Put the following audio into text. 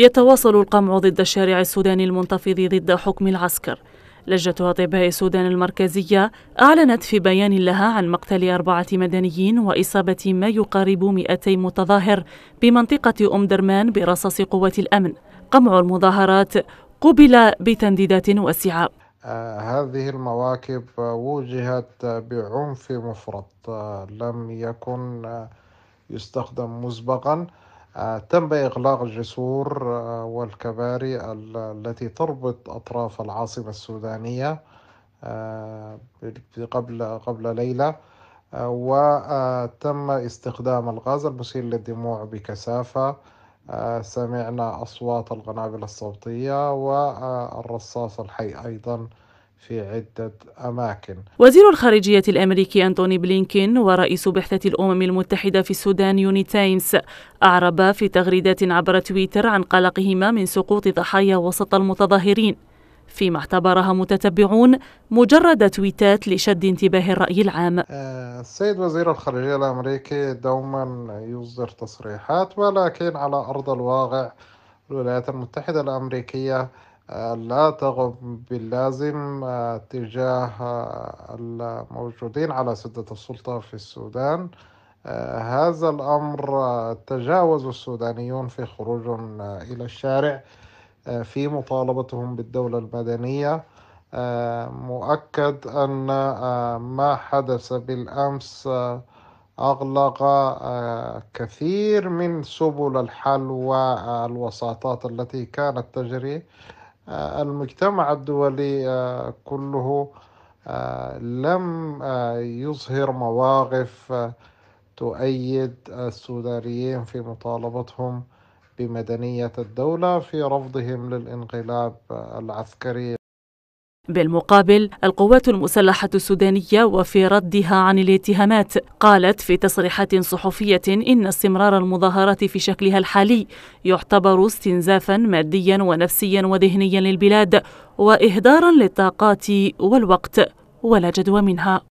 يتواصل القمع ضد الشارع السوداني المنتفض ضد حكم العسكر لجنة أطباء السودان المركزية أعلنت في بيان لها عن مقتل أربعة مدنيين وإصابة ما يقارب 200 متظاهر بمنطقة أم درمان برصاص قوة الأمن قمع المظاهرات قبل بتنديدات واسعة آه، هذه المواكب وجهت بعنف مفرط آه، لم يكن آه، يستخدم مسبقا تم إغلاق الجسور آه، والكباري التي تربط أطراف العاصمة السودانية آه، قبل قبل ليلة آه، وتم استخدام الغاز المسيل للدموع بكثافة سمعنا أصوات القنابل الصوتية والرصاص الحي أيضا في عدة أماكن وزير الخارجية الأمريكي أنتوني بلينكين ورئيس بعثة الأمم المتحدة في السودان يوني تايمز أعربا في تغريدات عبر تويتر عن قلقهما من سقوط ضحايا وسط المتظاهرين فيما اعتبرها متتبعون مجرد تويتات لشد انتباه الرأي العام آه، السيد وزير الخارجية الأمريكي دوما يصدر تصريحات ولكن على أرض الواقع الولايات المتحدة الأمريكية لا تغب باللازم آه، تجاه آه، الموجودين على سدة السلطة في السودان آه، هذا الأمر تجاوز السودانيون في خروجهم إلى الشارع في مطالبتهم بالدولة المدنية مؤكد أن ما حدث بالأمس أغلق كثير من سبل الحل والوساطات التي كانت تجري آه، المجتمع الدولي آه، كله آه، لم يظهر مواقف تؤيد السودانيين في مطالبتهم بمدنية الدولة في رفضهم للانقلاب العسكري بالمقابل القوات المسلحة السودانية وفي ردها عن الاتهامات قالت في تصريحات صحفية إن استمرار المظاهرات في شكلها الحالي يعتبر استنزافا ماديا ونفسيا وذهنيا للبلاد وإهدارا للطاقات والوقت ولا جدوى منها